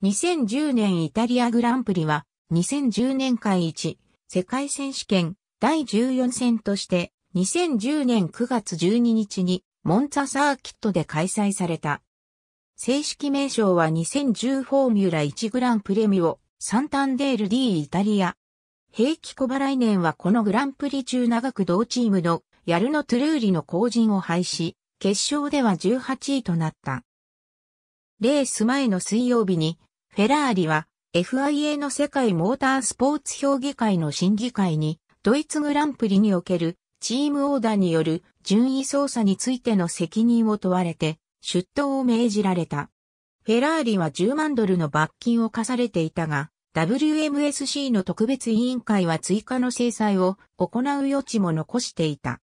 2010年イタリアグランプリは、2010年会1、世界選手権第14戦として、2010年9月12日に、モンツァサーキットで開催された。正式名称は2010フォーミュラ1グランプレミオ、サンタンデール D イタリア。平気小払い年はこのグランプリ中長く同チームのヤルノ・トゥルーリの後陣を廃し、決勝では18位となった。レース前の水曜日にフェラーリは FIA の世界モータースポーツ評議会の審議会にドイツグランプリにおけるチームオーダーによる順位操作についての責任を問われて出頭を命じられた。フェラーリは10万ドルの罰金を課されていたが、WMSC の特別委員会は追加の制裁を行う余地も残していた。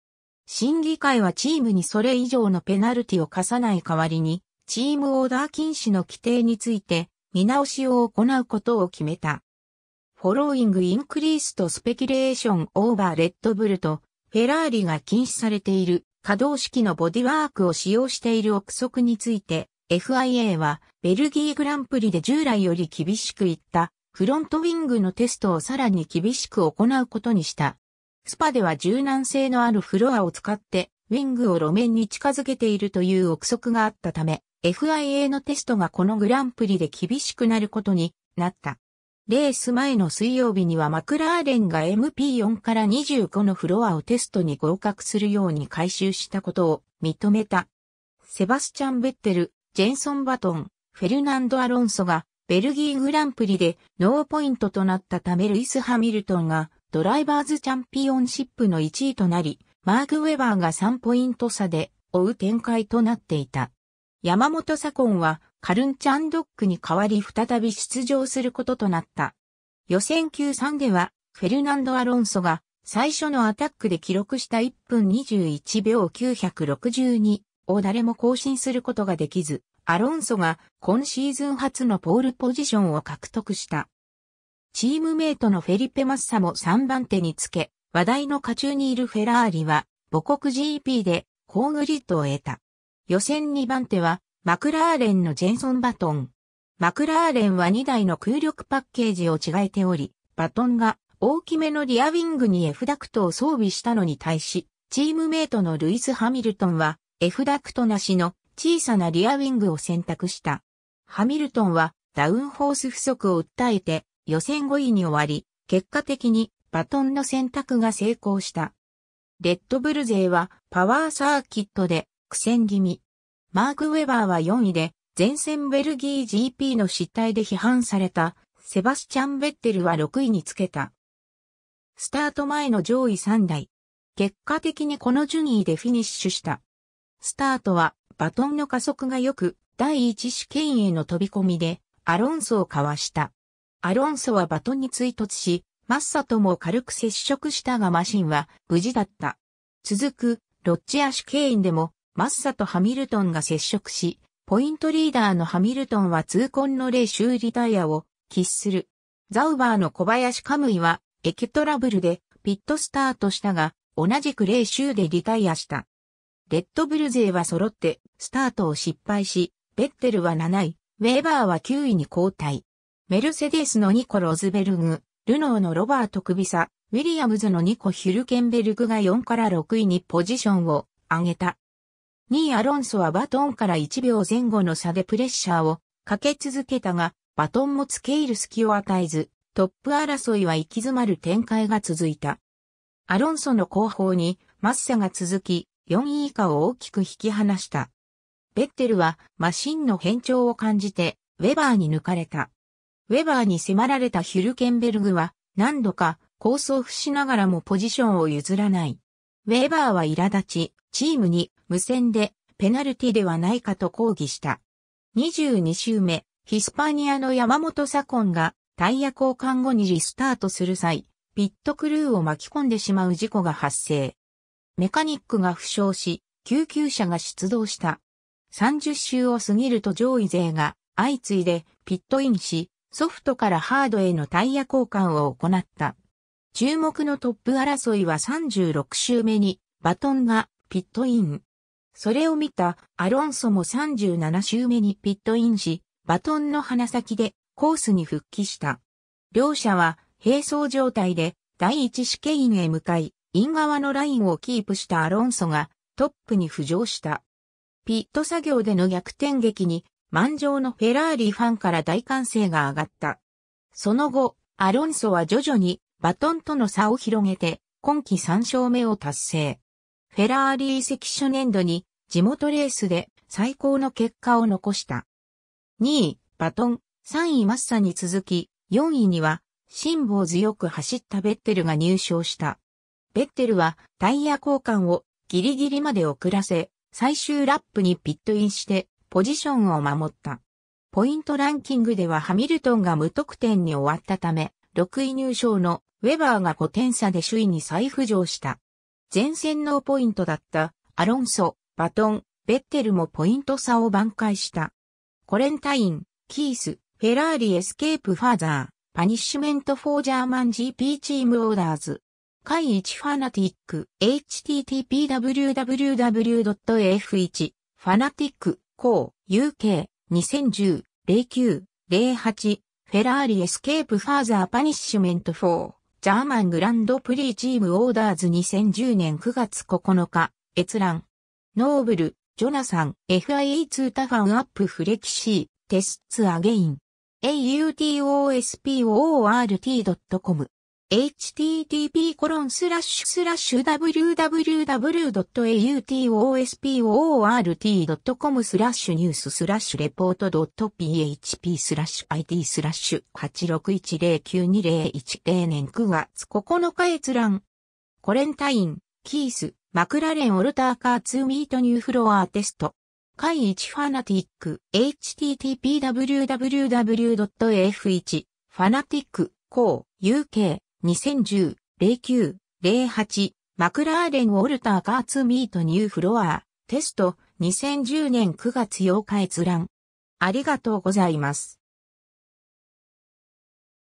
審議会はチームにそれ以上のペナルティを課さない代わりに、チームオーダー禁止の規定について見直しを行うことを決めた。フォローイングインクリースとスペキュレーションオーバーレッドブルとフェラーリが禁止されている可動式のボディワークを使用している憶測について FIA はベルギーグランプリで従来より厳しく言ったフロントウィングのテストをさらに厳しく行うことにした。スパでは柔軟性のあるフロアを使ってウィングを路面に近づけているという憶測があったため、FIA のテストがこのグランプリで厳しくなることになった。レース前の水曜日にはマクラーレンが MP4 から25のフロアをテストに合格するように回収したことを認めた。セバスチャン・ベッテル、ジェンソン・バトン、フェルナンド・アロンソがベルギーグランプリでノーポイントとなったためルイス・ハミルトンがドライバーズチャンピオンシップの1位となり、マーク・ウェバーが3ポイント差で追う展開となっていた。山本左近はカルンチャンドックに代わり再び出場することとなった。予選級3では、フェルナンド・アロンソが最初のアタックで記録した1分21秒962を誰も更新することができず、アロンソが今シーズン初のポールポジションを獲得した。チームメイトのフェリペ・マッサも3番手につけ、話題の下中にいるフェラーリは母国 GP でコーグリッドを得た。予選2番手は、マクラーレンのジェンソン・バトン。マクラーレンは2台の空力パッケージを違えており、バトンが大きめのリアウィングに F ダクトを装備したのに対し、チームメイトのルイス・ハミルトンは F ダクトなしの小さなリアウィングを選択した。ハミルトンはダウンホース不足を訴えて予選5位に終わり、結果的にバトンの選択が成功した。レッドブル勢はパワーサーキットで苦戦気味。マーク・ウェバーは4位で、前線ベルギー GP の失態で批判された、セバスチャン・ベッテルは6位につけた。スタート前の上位3台。結果的にこの順位でフィニッシュした。スタートは、バトンの加速が良く、第一試験への飛び込みで、アロンソをかわした。アロンソはバトンに追突し、マッサとも軽く接触したがマシンは無事だった。続く、ロッチア試験ケでもマッサとハミルトンが接触し、ポイントリーダーのハミルトンは痛恨の霊修リタイアを喫する。ザウバーの小林カムイは、エキトラブルでピットスタートしたが、同じく霊ーでリタイアした。レッドブル勢は揃ってスタートを失敗し、ベッテルは7位、ウェーバーは9位に交代。メルセデスのニコ・ロズベルグ、ルノーのロバート・クビサ、ウィリアムズのニコ・ヒュルケンベルグが4から6位にポジションを上げた。2位アロンソはバトンから1秒前後の差でプレッシャーをかけ続けたが、バトンもつけ入る隙を与えず、トップ争いは行き詰まる展開が続いた。アロンソの後方にマッサが続き、4位以下を大きく引き離した。ベッテルはマシンの変調を感じて、ウェバーに抜かれた。ウェバーに迫られたヒュルケンベルグは何度か構想不しながらもポジションを譲らない。ウェーバーは苛立ち、チームに無線でペナルティではないかと抗議した。22週目、ヒスパニアの山本左近がタイヤ交換後にリスタートする際、ピットクルーを巻き込んでしまう事故が発生。メカニックが負傷し、救急車が出動した。30周を過ぎると上位勢が相次いでピットインし、ソフトからハードへのタイヤ交換を行った。注目のトップ争いは36周目にバトンがピットイン。それを見たアロンソも37周目にピットインし、バトンの鼻先でコースに復帰した。両者は並走状態で第一試験員へ向かい、イン側のラインをキープしたアロンソがトップに浮上した。ピット作業での逆転劇に満場のフェラーリファンから大歓声が上がった。その後、アロンソは徐々にバトンとの差を広げて、今季3勝目を達成。フェラーリ移籍初年度に、地元レースで最高の結果を残した。2位、バトン、3位マッサに続き、4位には、辛抱強く走ったベッテルが入賞した。ベッテルはタイヤ交換をギリギリまで遅らせ、最終ラップにピットインしてポジションを守った。ポイントランキングではハミルトンが無得点に終わったため、6位入賞のウェバーが5点差で首位に再浮上した。前線のポイントだったアロンソ、バトン、ベッテルもポイント差を挽回した。コレンタイン、キース、フェラーリエスケープファーザー、パニッシュメントフォージャーマン GP チームオーダーズ。会1ファナティック http://www.f1 ファナティックコー、u k 2010-09-08フェラーリエスケープファーザーパニッシュメント4、ジャーマングランドプリーチームオーダーズ2010年9月9日、閲覧。ノーブル、ジョナサン、FIE2 タファンアップフレキシー、テスツアゲイン。a u t o s p o r t c o m http://www.autosport.com スラッシュニューススラッシュレポート .php スラッシュ ID スラッシュ861092010年9月9日閲覧。コレンタイン、キース、マクラレンオルターカー2ミートニューフロアテスト。会1ファナティック、http://www.f1 ファナティック、こう、uk。2010、09、08、マクラーレン・ウォルター・ガーツ・ミート・ニュー・フロア、テスト、2010年9月8日閲覧。ありがとうございます。